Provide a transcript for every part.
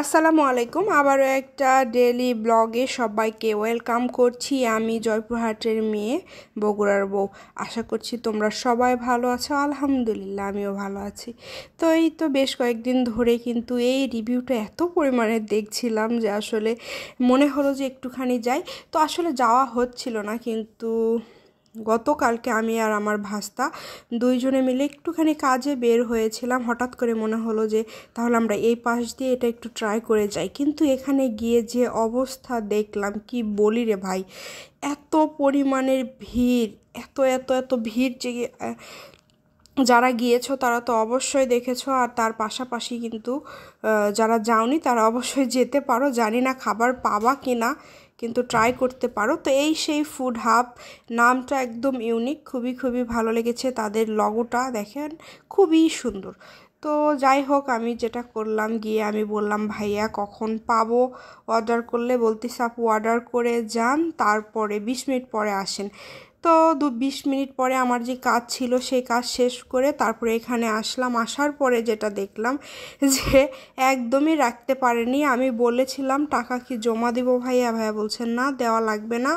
আসসালামু আলাইকুম আবারও একটা ডেলি ব্লগে সবাইকে ওয়েলকাম করছি আমি জয়পুরহাটের মেয়ে বগুড়ার বউ আশা করছি তোমরা সবাই ভালো আছো আলহামদুলিল্লাহ আমিও ভালো আছি তো এই তো বেশ কয়েকদিন ধরে কিন্তু এই রিভিউটা এত পরিমাণে দেখছিলাম যে আসলে মনে হলো যে একটুখানি যাই তো আসলে যাওয়া হচ্ছিল না কিন্তু গতকালকে আমি আর আমার ভাস্তা দুইজনে মিলে একটুখানি কাজে বের হয়েছিলাম হঠাৎ করে মনে হলো যে তাহলে আমরা এই পাশ দিয়ে এটা একটু ট্রাই করে যাই কিন্তু এখানে গিয়ে যে অবস্থা দেখলাম কি বলি রে ভাই এত পরিমাণের ভিড় এত এত এত ভিড় যে যারা গিয়েছো তারা তো অবশ্যই দেখেছো আর তার পাশাপাশি কিন্তু যারা যাওনি তারা অবশ্যই যেতে পারো জানি না খাবার পাবা কি না কিন্তু ট্রাই করতে পারো তো এই সেই ফুড হাব নামটা একদম ইউনিক খুবই খুবই ভালো লেগেছে তাদের লগোটা দেখেন খুবই সুন্দর তো যাই হোক আমি যেটা করলাম গিয়ে আমি বললাম ভাইয়া কখন পাবো অর্ডার করলে বলতে আপু অর্ডার করে যান তারপরে বিশ মিনিট পরে আসেন তো দু বিশ মিনিট পরে আমার যে কাজ ছিল সেই কাজ শেষ করে তারপরে এখানে আসলাম আসার পরে যেটা দেখলাম যে একদমই রাখতে পারেনি আমি বলেছিলাম টাকা কি জমা দেবো ভাইয়া ভাইয়া বলছেন না দেওয়া লাগবে না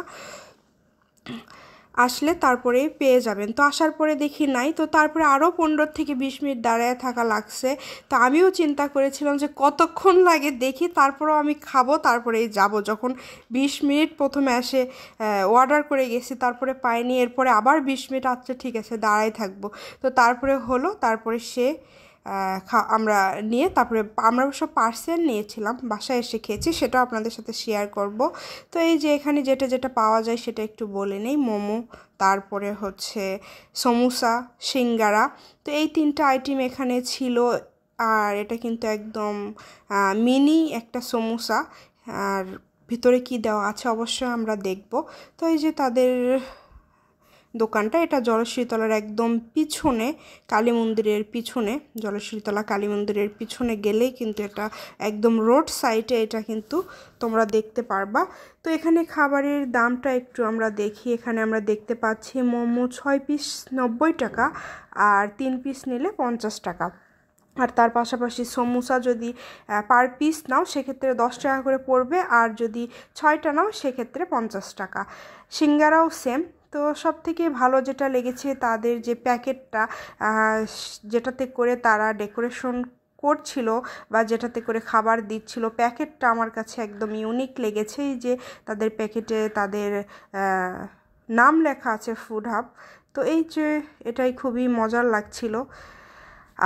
আসলে তারপরে পেয়ে যাবেন তো আসার পরে দেখি নাই তো তারপরে আরও পনেরো থেকে বিশ মিনিট দাঁড়ায় থাকা লাগছে তো আমিও চিন্তা করেছিলাম যে কতক্ষণ লাগে দেখি তারপরেও আমি খাবো তারপরেই যাব যখন বিশ মিনিট প্রথমে আসে অর্ডার করে গেছি তারপরে পাইনি এরপরে আবার বিশ মিনিট আচ্ছা ঠিক আছে দাঁড়াই থাকবো তো তারপরে হলো তারপরে সে আমরা নিয়ে তারপরে আমরা সব পার্সেল নিয়েছিলাম বাসায় এসে খেয়েছি সেটাও আপনাদের সাথে শেয়ার করব তো এই যে এখানে যেটা যেটা পাওয়া যায় সেটা একটু বলে নেই মোমো তারপরে হচ্ছে সমুসা সিঙ্গারা তো এই তিনটা আইটেম এখানে ছিল আর এটা কিন্তু একদম মিনি একটা সমুসা আর ভিতরে কি দেওয়া আছে অবশ্যই আমরা দেখব তো এই যে তাদের দোকানটা এটা জলশ্রীতলার একদম পিছনে কালী মন্দিরের পিছনে জলশ্রীতলা কালী মন্দিরের পিছনে গেলেই কিন্তু এটা একদম রোড সাইডে এটা কিন্তু তোমরা দেখতে পারবা তো এখানে খাবারের দামটা একটু আমরা দেখি এখানে আমরা দেখতে পাচ্ছি মোমো ছয় পিস নব্বই টাকা আর তিন পিস নিলে পঞ্চাশ টাকা আর তার পাশাপাশি সমুসা যদি পার পিস নাও সেক্ষেত্রে দশ টাকা করে পড়বে আর যদি ছয়টা নাও সেক্ষেত্রে পঞ্চাশ টাকা সিঙ্গারাও সেম তো সব থেকে ভালো যেটা লেগেছে তাদের যে প্যাকেটটা যেটাতে করে তারা ডেকোরেশন করছিল বা যেটাতে করে খাবার দিচ্ছিল প্যাকেটটা আমার কাছে একদম ইউনিক লেগেছে যে তাদের প্যাকেটে তাদের নাম লেখা আছে ফুড হাব তো এই যে এটাই খুবই মজার লাগছিল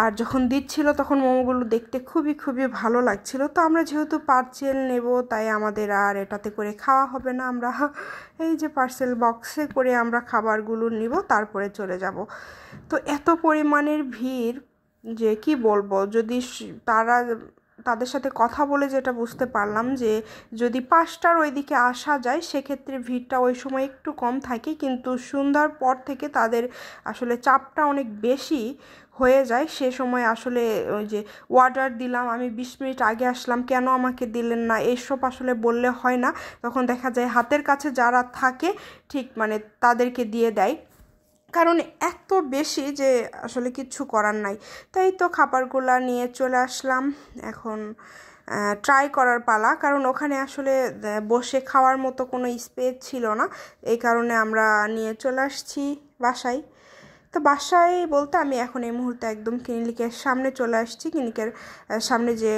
আর যখন দিচ্ছিল তখন মোমোগুলো দেখতে খুবই খুবই ভালো লাগছিল তো আমরা যেহেতু পার্সেল নেব তাই আমাদের আর এটাতে করে খাওয়া হবে না আমরা এই যে পার্সেল বক্সে করে আমরা খাবারগুলো নিব তারপরে চলে যাব তো এত পরিমাণের ভিড় যে কি বলবো যদি তারা তাদের সাথে কথা বলে যেটা বুঝতে পারলাম যে যদি পাঁচটার ওইদিকে আসা যায় সেক্ষেত্রে ভিড়টা ওই সময় একটু কম থাকে কিন্তু সন্ধ্যার পর থেকে তাদের আসলে চাপটা অনেক বেশি হয়ে যায় সে সময় আসলে ওই যে অর্ডার দিলাম আমি বিশ মিনিট আগে আসলাম কেন আমাকে দিলেন না এইসব আসলে বললে হয় না তখন দেখা যায় হাতের কাছে যারা থাকে ঠিক মানে তাদেরকে দিয়ে দেয় কারণ এত বেশি যে আসলে কিচ্ছু করার নাই তাই তো খাবারগুলো নিয়ে চলে আসলাম এখন ট্রাই করার পালা কারণ ওখানে আসলে বসে খাওয়ার মতো কোনো স্পেস ছিল না এই কারণে আমরা নিয়ে চলে আসছি বাসায় তো বাসায় বলতে আমি এখন এই মুহূর্তে একদম ক্লিনিকের সামনে চলে আসছি ক্লিনিকের সামনে যে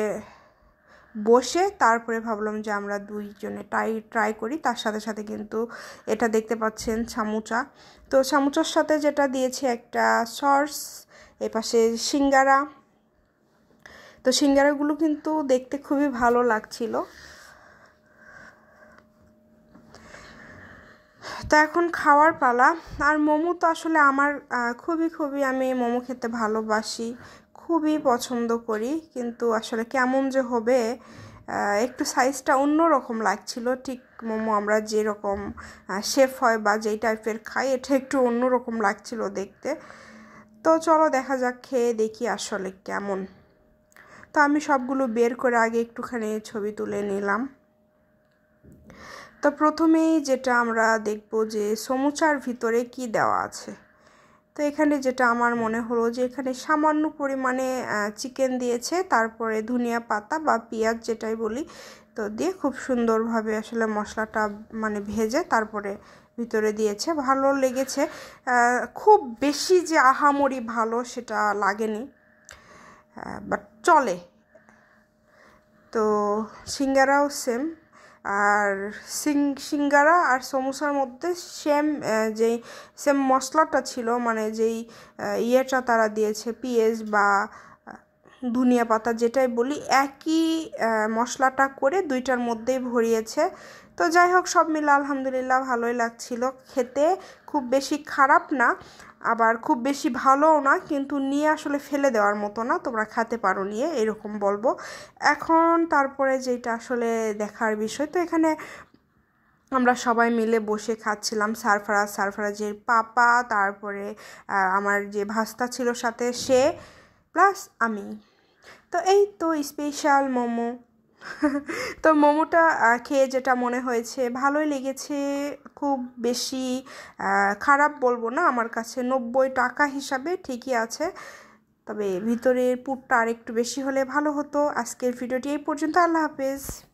বসে তারপরে ভাবলাম যে আমরা দুইজনে ট্রাই ট্রাই করি তার সাথে সাথে কিন্তু এটা দেখতে পাচ্ছেন সামুচা তো সামুচার সাথে যেটা দিয়েছে একটা সর্স এ পাশে সিঙ্গারা তো সিঙ্গারাগুলো কিন্তু দেখতে খুবই ভালো লাগছিল তো এখন খাওয়ার পালা আর মোমো তো আসলে আমার খুবই খুবই আমি মোমো খেতে ভালোবাসি খুবই পছন্দ করি কিন্তু আসলে কেমন যে হবে একটু সাইজটা অন্য রকম লাগছিল ঠিক মোমো আমরা যেরকম শেফ হয় বা যেই টাইপের খাই এটা একটু অন্য রকম লাগছিল দেখতে তো চলো দেখা যাক খেয়ে দেখি আসলে কেমন তো আমি সবগুলো বের করে আগে একটুখানি ছবি তুলে নিলাম তো প্রথমেই যেটা আমরা দেখব যে সমুচার ভিতরে কি দেওয়া আছে তো এখানে যেটা আমার মনে হলো যে এখানে সামান্য পরিমাণে চিকেন দিয়েছে তারপরে ধনিয়া পাতা বা পেঁয়াজ যেটাই বলি তো দিয়ে খুব সুন্দরভাবে আসলে মশলাটা মানে ভেজে তারপরে ভিতরে দিয়েছে ভালো লেগেছে খুব বেশি যে আহামরি ভালো সেটা লাগেনি বাট চলে তো সিঙ্গারাও সেম আর সিং সিঙ্গারা আর সমোসার মধ্যে সেম যেই সেম মশলাটা ছিল মানে যেই ইয়েটা তারা দিয়েছে পিঁয়াজ বা ধনিয়া পাতা যেটাই বলি একই মশলাটা করে দুইটার মধ্যেই ভরিয়েছে তো যাই হোক সব মিলে আলহামদুলিল্লাহ ভালোই লাগছিল খেতে খুব বেশি খারাপ না আবার খুব বেশি ভালোও না কিন্তু নিয়ে আসলে ফেলে দেওয়ার মতো না তোমরা খেতে পারো নিয়ে এরকম বলবো এখন তারপরে যেটা আসলে দেখার বিষয় তো এখানে আমরা সবাই মিলে বসে খাচ্ছিলাম সারফারাজ সারফারাজের পাপা তারপরে আমার যে ভাস্তা ছিল সাথে সে প্লাস আমি তো এই তো স্পেশাল মোমো তো মোমোটা খেয়ে যেটা মনে হয়েছে ভালোই লেগেছে খুব বেশি খারাপ বলবো না আমার কাছে নব্বই টাকা হিসাবে ঠিকই আছে তবে ভিতরের পুটটা আরেকটু বেশি হলে ভালো হতো আজকের ভিডিওটি এই পর্যন্ত আল্লাহ হাফেজ